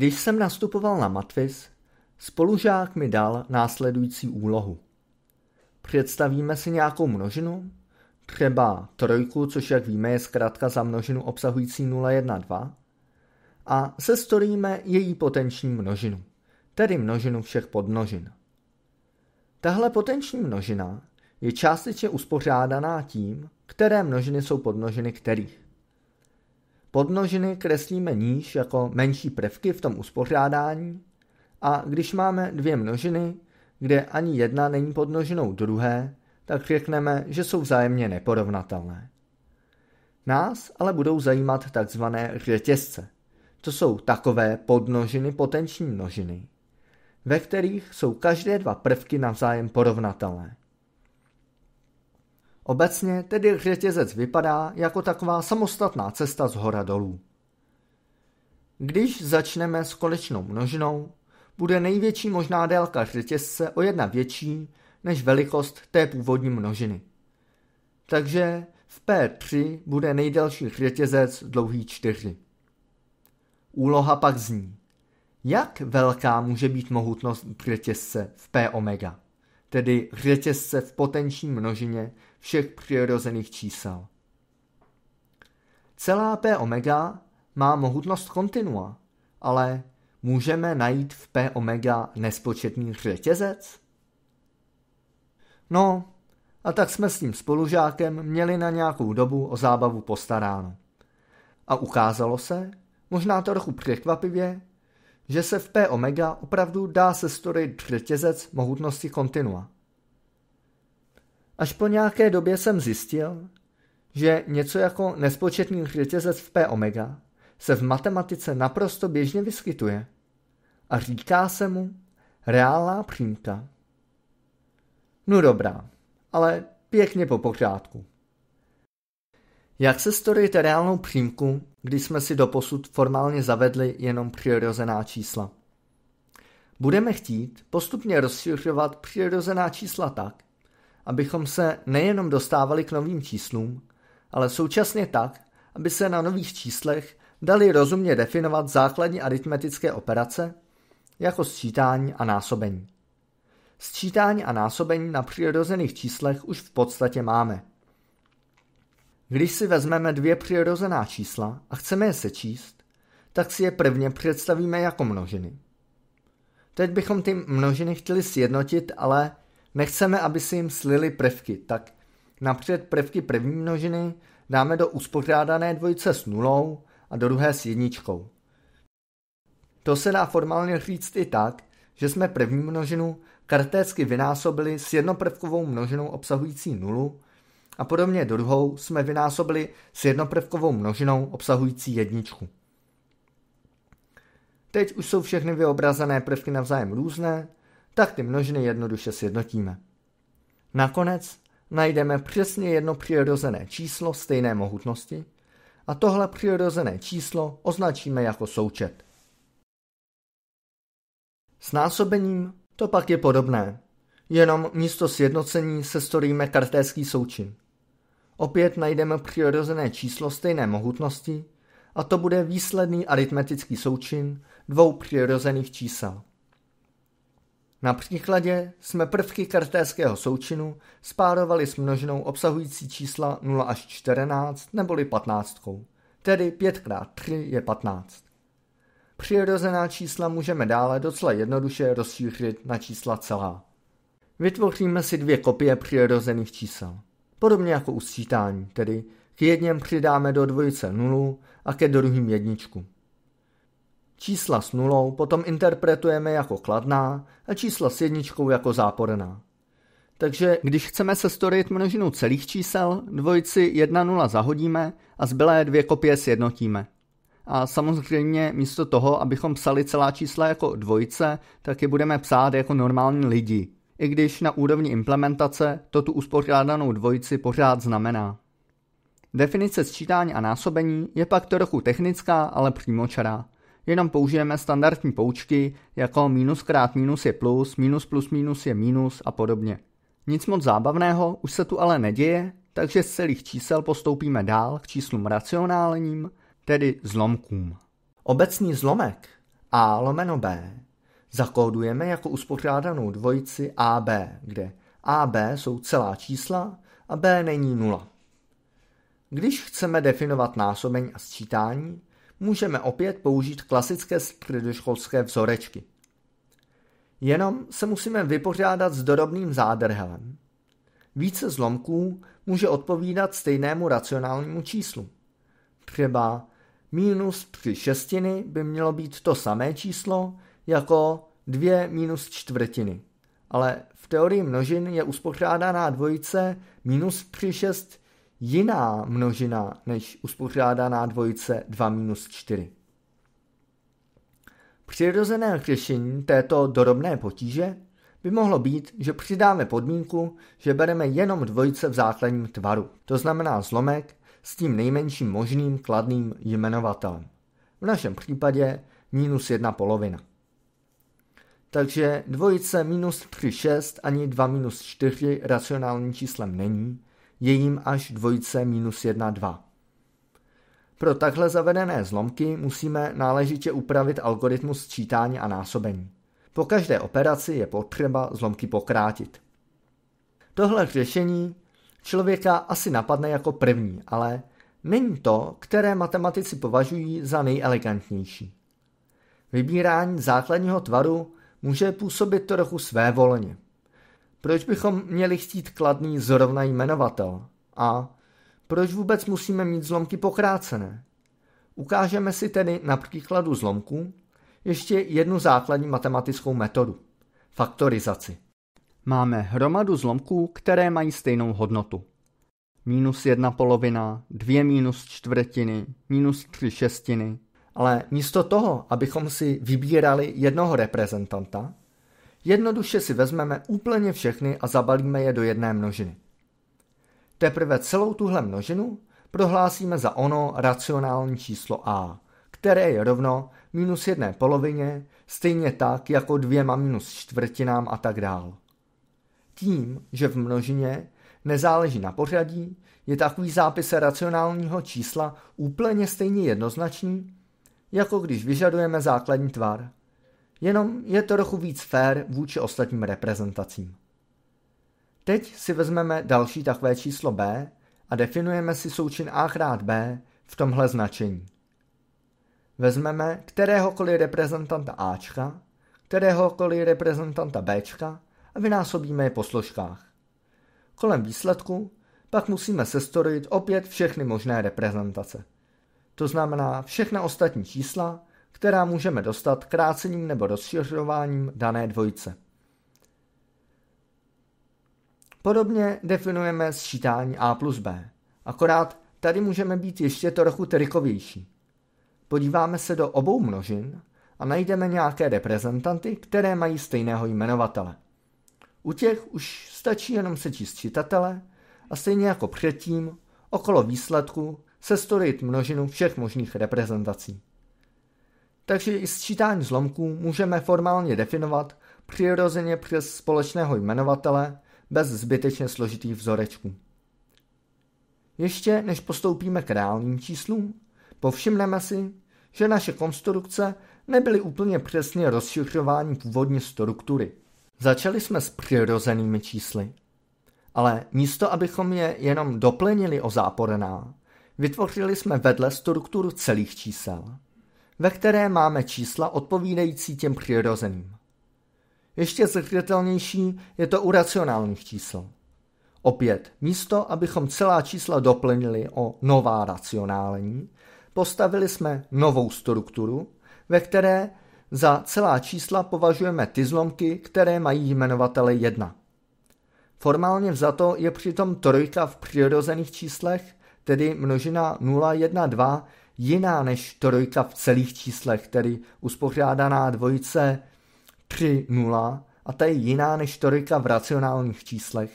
Když jsem nastupoval na Matvis, spolužák mi dal následující úlohu. Představíme si nějakou množinu, třeba trojku, což jak víme je zkrátka za množinu obsahující 0,1,2, a sestoríme její potenční množinu, tedy množinu všech podmnožin. Tahle potenční množina je částečně uspořádaná tím, které množiny jsou podmnožiny kterých. Podmnožiny kreslíme níž jako menší prvky v tom uspořádání a když máme dvě množiny, kde ani jedna není podnožinou druhé, tak řekneme, že jsou vzájemně neporovnatelné. Nás ale budou zajímat tzv. řetězce. To jsou takové podmnožiny potenční množiny, ve kterých jsou každé dva prvky navzájem porovnatelné. Obecně tedy řetězec vypadá jako taková samostatná cesta z hora dolů. Když začneme s konečnou množinou, bude největší možná délka řetězce o jedna větší než velikost té původní množiny. Takže v P3 bude nejdelší řetězec dlouhý 4. Úloha pak zní, jak velká může být mohutnost řetězce v P omega tedy řetězce v potenční množině všech přirozených čísel. Celá P omega má mohutnost kontinua, ale můžeme najít v P omega nespočetný řetězec? No, a tak jsme s tím spolužákem měli na nějakou dobu o zábavu postaráno. A ukázalo se, možná trochu překvapivě, že se v P omega opravdu dá sestorit řetězec mohutnosti kontinua. Až po nějaké době jsem zjistil, že něco jako nespočetný řetězec v P omega se v matematice naprosto běžně vyskytuje a říká se mu reálná přímka. No dobrá, ale pěkně po pořádku. Jak se storit reálnou přímku, když jsme si doposud formálně zavedli jenom přirozená čísla? Budeme chtít postupně rozšiřovat přirozená čísla tak, abychom se nejenom dostávali k novým číslům, ale současně tak, aby se na nových číslech dali rozumně definovat základní aritmetické operace, jako sčítání a násobení. Sčítání a násobení na přirozených číslech už v podstatě máme – když si vezmeme dvě přirozená čísla a chceme je sečíst, tak si je prvně představíme jako množiny. Teď bychom ty množiny chtěli sjednotit, ale nechceme, aby si jim slili prvky, tak napřed prvky první množiny dáme do uspořádané dvojice s nulou a do druhé s jedničkou. To se dá formálně říct i tak, že jsme první množinu kartécky vynásobili s jednoprvkovou množinou obsahující nulu a podobně druhou jsme vynásobili s jednoprvkovou množinou obsahující jedničku. Teď už jsou všechny vyobrazené prvky navzájem různé, tak ty množiny jednoduše sjednotíme. Nakonec najdeme přesně jedno přirozené číslo stejné mohutnosti a tohle přirozené číslo označíme jako součet. S násobením to pak je podobné jenom místo sjednocení se storíme kartéský součin. Opět najdeme přirozené číslo stejné mohutnosti a to bude výsledný aritmetický součin dvou přirozených čísel. Na příkladě jsme prvky kartéského součinu spárovali s množinou obsahující čísla 0 až 14 neboli 15, tedy 5 x 3 je 15. Přirozená čísla můžeme dále docela jednoduše rozšířit na čísla celá. Vytvoříme si dvě kopie přirozených čísel. Podobně jako u sčítání, tedy k jedněm přidáme do dvojice nulu a ke druhým jedničku. Čísla s nulou potom interpretujeme jako kladná a čísla s jedničkou jako záporná. Takže když chceme storit množinu celých čísel, dvojici 1 0 zahodíme a zbylé dvě kopie sjednotíme. A samozřejmě místo toho, abychom psali celá čísla jako dvojice, tak je budeme psát jako normální lidi, i když na úrovni implementace to tu uspořádanou dvojici pořád znamená. Definice sčítání a násobení je pak trochu technická, ale přímočará. Jenom použijeme standardní poučky jako minus krát minus je plus, minus plus minus je minus a podobně. Nic moc zábavného už se tu ale neděje, takže z celých čísel postoupíme dál k číslům racionálním, tedy zlomkům. Obecný zlomek a lomeno b zakódujeme jako uspořádanou dvojici AB, kde AB jsou celá čísla a B není nula. Když chceme definovat násobeň a sčítání, můžeme opět použít klasické středoškolské vzorečky. Jenom se musíme vypořádat s dorobným zádrhelem. Více zlomků může odpovídat stejnému racionálnímu číslu. Třeba minus 3 šestiny by mělo být to samé číslo, jako 2 minus čtvrtiny. Ale v teorii množin je uspořádaná dvojice minus 3 6 jiná množina než uspořádaná dvojice 2 minus 4. Přirozené řešení této dorobné potíže by mohlo být, že přidáme podmínku, že bereme jenom dvojice v základním tvaru, to znamená zlomek s tím nejmenším možným kladným jmenovatelem. V našem případě minus jedna polovina. Takže dvojice minus 3, 6 ani 2 minus 4 racionálním číslem není, je jim až dvojice minus 1, 2. Pro takhle zavedené zlomky musíme náležitě upravit algoritmus sčítání a násobení. Po každé operaci je potřeba zlomky pokrátit. Tohle řešení člověka asi napadne jako první, ale není to, které matematici považují za nejelegantnější. Vybírání základního tvaru může působit trochu svévolně. Proč bychom měli chtít kladný zrovna jmenovatel? A proč vůbec musíme mít zlomky pokrácené? Ukážeme si tedy na příkladu zlomků ještě jednu základní matematickou metodu – faktorizaci. Máme hromadu zlomků, které mají stejnou hodnotu. Minus jedna polovina, dvě minus čtvrtiny, minus tři šestiny, ale místo toho, abychom si vybírali jednoho reprezentanta, jednoduše si vezmeme úplně všechny a zabalíme je do jedné množiny. Teprve celou tuhle množinu prohlásíme za ono racionální číslo a, které je rovno minus jedné polovině, stejně tak jako dvěma minus čtvrtinám a tak dál. Tím, že v množině nezáleží na pořadí, je takový zápis racionálního čísla úplně stejně jednoznačný jako když vyžadujeme základní tvar. Jenom je to trochu víc fér vůči ostatním reprezentacím. Teď si vezmeme další takové číslo B a definujeme si součin A krát B v tomhle značení. Vezmeme kteréhokoliv reprezentanta Ačka, kteréhokoliv reprezentanta Bčka a vynásobíme je po složkách. Kolem výsledku pak musíme sestorit opět všechny možné reprezentace to znamená všechna ostatní čísla, která můžeme dostat krácením nebo rozšiřováním dané dvojice. Podobně definujeme sčítání a plus b, akorát tady můžeme být ještě trochu trikovější. Podíváme se do obou množin a najdeme nějaké reprezentanty, které mají stejného jmenovatele. U těch už stačí jenom sečíst čitatele a stejně jako předtím okolo výsledku sestorojit množinu všech možných reprezentací. Takže i sčítání zlomků můžeme formálně definovat přirozeně přes společného jmenovatele bez zbytečně složitých vzorečků. Ještě než postoupíme k reálným číslům, povšimneme si, že naše konstrukce nebyly úplně přesně rozšiřování původní struktury. Začali jsme s přirozenými čísly. Ale místo, abychom je jenom doplnili o záporná, Vytvořili jsme vedle strukturu celých čísel, ve které máme čísla odpovídající těm přirozeným. Ještě zřetelnější je to u racionálních čísel. Opět, místo, abychom celá čísla doplnili o nová racionální, postavili jsme novou strukturu, ve které za celá čísla považujeme ty zlomky, které mají jmenovatele 1. Formálně vzato je přitom trojka v přirozených číslech tedy množina 0, 1, 2, jiná než trojka v celých číslech, tedy uspořádaná dvojice 3, 0 a ta je jiná než trojka v racionálních číslech,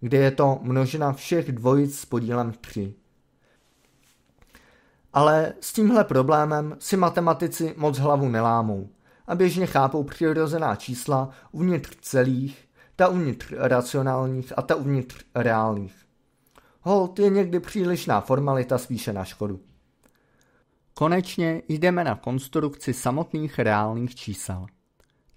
kde je to množina všech dvojic s podílem 3. Ale s tímhle problémem si matematici moc hlavu nelámou a běžně chápou přirozená čísla uvnitř celých, ta uvnitř racionálních a ta uvnitř reálných. Holt je někdy přílišná formalita spíše na škodu. Konečně jdeme na konstrukci samotných reálných čísel.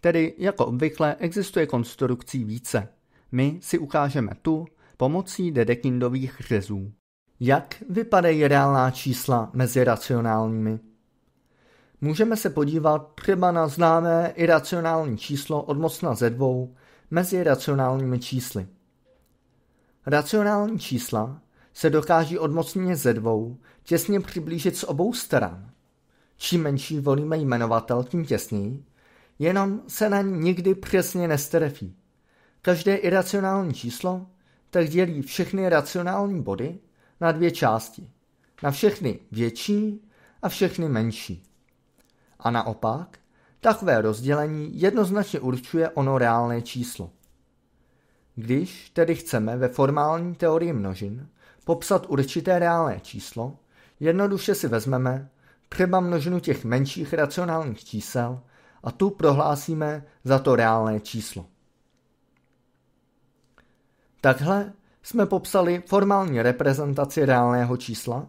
Tedy, jako obvykle, existuje konstrukcí více. My si ukážeme tu pomocí Dedekindových řezů. Jak vypadají reálná čísla mezi racionálními? Můžeme se podívat třeba na známé iracionální číslo od mocna ze dvou mezi racionálními čísly – Racionální čísla se dokáží odmocněně ze dvou těsně přiblížit z obou stran. Čím menší volíme jmenovatel, tím těsněji, jenom se na ní nikdy přesně nestrefí. Každé iracionální číslo tak dělí všechny racionální body na dvě části. Na všechny větší a všechny menší. A naopak, takové rozdělení jednoznačně určuje ono reálné číslo. Když tedy chceme ve formální teorii množin popsat určité reálné číslo, jednoduše si vezmeme třeba množinu těch menších racionálních čísel a tu prohlásíme za to reálné číslo. Takhle jsme popsali formální reprezentaci reálného čísla,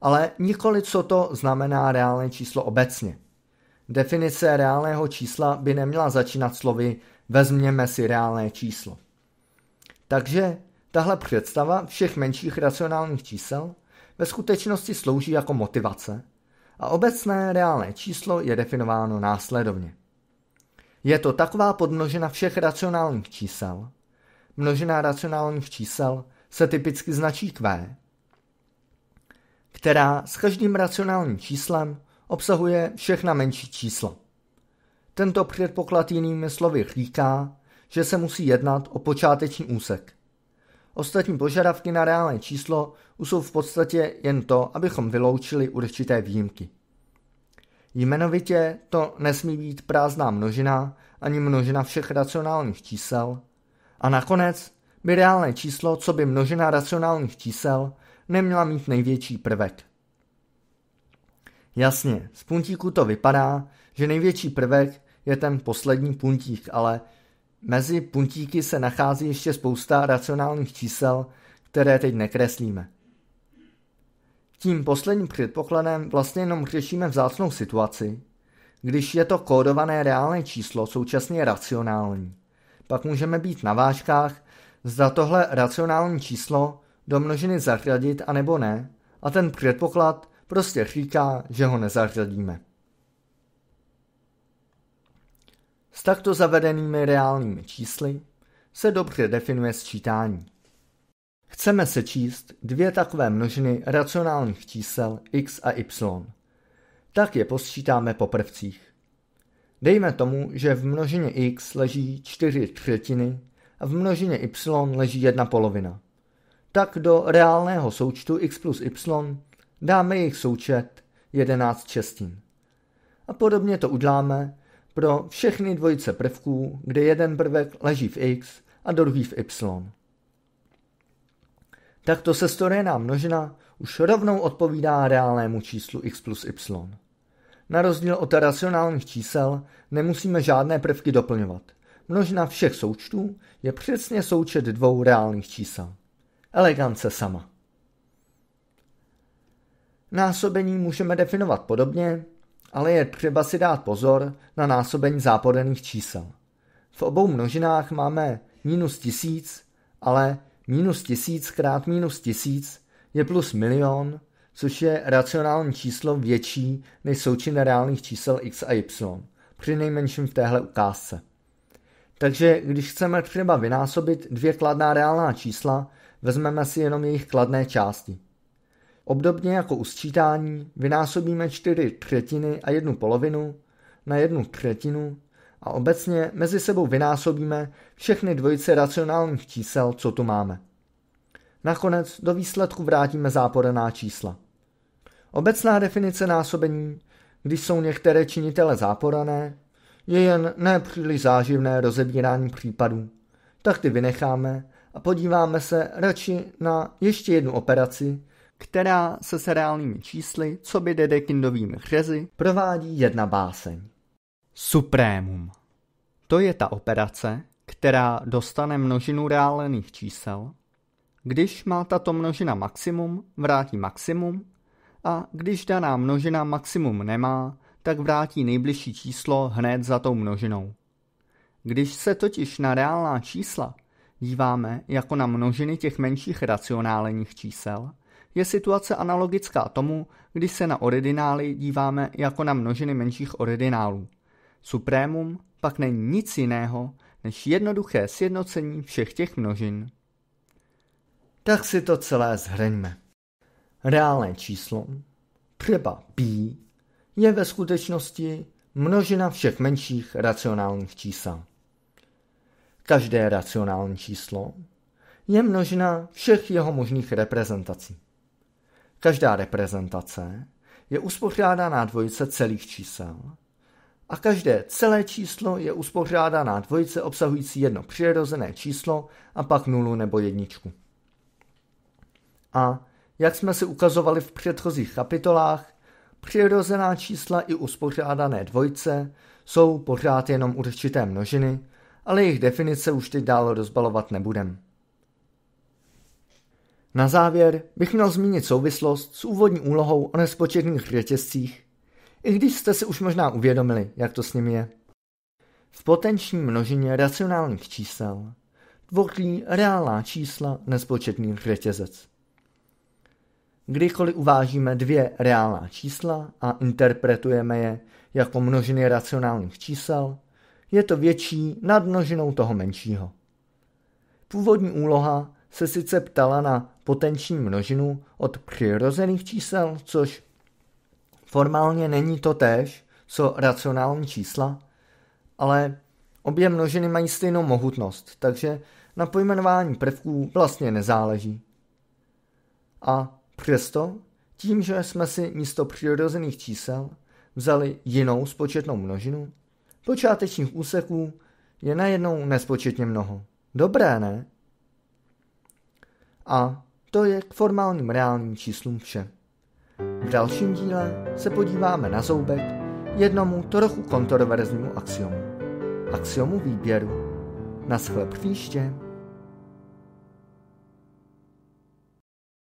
ale nikoli co to znamená reálné číslo obecně. Definice reálného čísla by neměla začínat slovy vezměme si reálné číslo. Takže tahle představa všech menších racionálních čísel ve skutečnosti slouží jako motivace a obecné reálné číslo je definováno následovně. Je to taková podmnožina všech racionálních čísel. Množina racionálních čísel se typicky značí Q, která s každým racionálním číslem obsahuje všechna menší čísla. Tento předpoklad jinými slovy říká, že se musí jednat o počáteční úsek. Ostatní požadavky na reálné číslo už jsou v podstatě jen to, abychom vyloučili určité výjimky. Jmenovitě to nesmí být prázdná množina ani množina všech racionálních čísel. A nakonec by reálné číslo, co by množina racionálních čísel, neměla mít největší prvek. Jasně, z puntíku to vypadá, že největší prvek je ten poslední puntík, ale Mezi puntíky se nachází ještě spousta racionálních čísel, které teď nekreslíme. Tím posledním předpokladem vlastně jenom řešíme vzácnou situaci, když je to kódované reálné číslo současně racionální. Pak můžeme být na vážkách, zda tohle racionální číslo do množiny a anebo ne, a ten předpoklad prostě říká, že ho nezahradíme. S takto zavedenými reálnými čísly se dobře definuje sčítání. Chceme sečíst dvě takové množiny racionálních čísel x a y. Tak je posčítáme po prvcích. Dejme tomu, že v množině x leží 4 třetiny a v množině y leží jedna polovina. Tak do reálného součtu x plus y dáme jejich součet 11 šestin. A podobně to uděláme pro všechny dvojice prvků, kde jeden prvek leží v x a druhý v y. Takto se storená množina už rovnou odpovídá reálnému číslu x plus y. Na rozdíl od racionálních čísel nemusíme žádné prvky doplňovat. Množina všech součtů je přesně součet dvou reálných čísel. Elegance sama. Násobení můžeme definovat podobně, ale je třeba si dát pozor na násobení zápodených čísel. V obou množinách máme minus tisíc, ale minus tisíc krát minus tisíc je plus milion, což je racionální číslo větší než součin reálných čísel x a y, při nejmenším v téhle ukázce. Takže když chceme třeba vynásobit dvě kladná reálná čísla, vezmeme si jenom jejich kladné části. Obdobně jako u sčítání vynásobíme čtyři třetiny a jednu polovinu na jednu třetinu a obecně mezi sebou vynásobíme všechny dvojice racionálních čísel, co tu máme. Nakonec do výsledku vrátíme záporená čísla. Obecná definice násobení, když jsou některé činitele záporané, je jen nepříliš záživné rozebírání případů. Tak ty vynecháme a podíváme se radši na ještě jednu operaci, která se seriálními čísly, co by dedekindovými řezy, provádí jedna báseň. Supremum. To je ta operace, která dostane množinu reálných čísel. Když má tato množina maximum, vrátí maximum a když daná množina maximum nemá, tak vrátí nejbližší číslo hned za tou množinou. Když se totiž na reálná čísla díváme jako na množiny těch menších racionálních čísel, je situace analogická tomu, když se na ordinály díváme jako na množiny menších ordinálů. Supremum pak není nic jiného než jednoduché sjednocení všech těch množin. Tak si to celé zhrňme. Reálné číslo, třeba π, je ve skutečnosti množina všech menších racionálních čísel. Každé racionální číslo je množina všech jeho možných reprezentací. Každá reprezentace je uspořádaná dvojice celých čísel a každé celé číslo je uspořádaná dvojice obsahující jedno přirozené číslo a pak nulu nebo jedničku. A jak jsme si ukazovali v předchozích kapitolách, přirozená čísla i uspořádané dvojce jsou pořád jenom určité množiny, ale jejich definice už teď dál rozbalovat nebudem. Na závěr bych měl zmínit souvislost s úvodní úlohou o nespočetných řetězcích, i když jste si už možná uvědomili, jak to s nimi je. V potenční množině racionálních čísel tvoří reálná čísla nespočetný řetězec. Kdykoliv uvážíme dvě reálná čísla a interpretujeme je jako množiny racionálních čísel, je to větší nad množinou toho menšího. Původní úloha se sice ptala na potenční množinu od přirozených čísel, což formálně není to též, co racionální čísla, ale obě množiny mají stejnou mohutnost, takže na pojmenování prvků vlastně nezáleží. A přesto, tím, že jsme si místo přirozených čísel vzali jinou spočetnou množinu, počátečních úseků je najednou nespočetně mnoho. Dobré, ne? A to je k formálním reálným číslům vše. V dalším díle se podíváme na zoubek jednomu trochu kontroverznímu axiomu. Axiomu výběru. Naschle příště.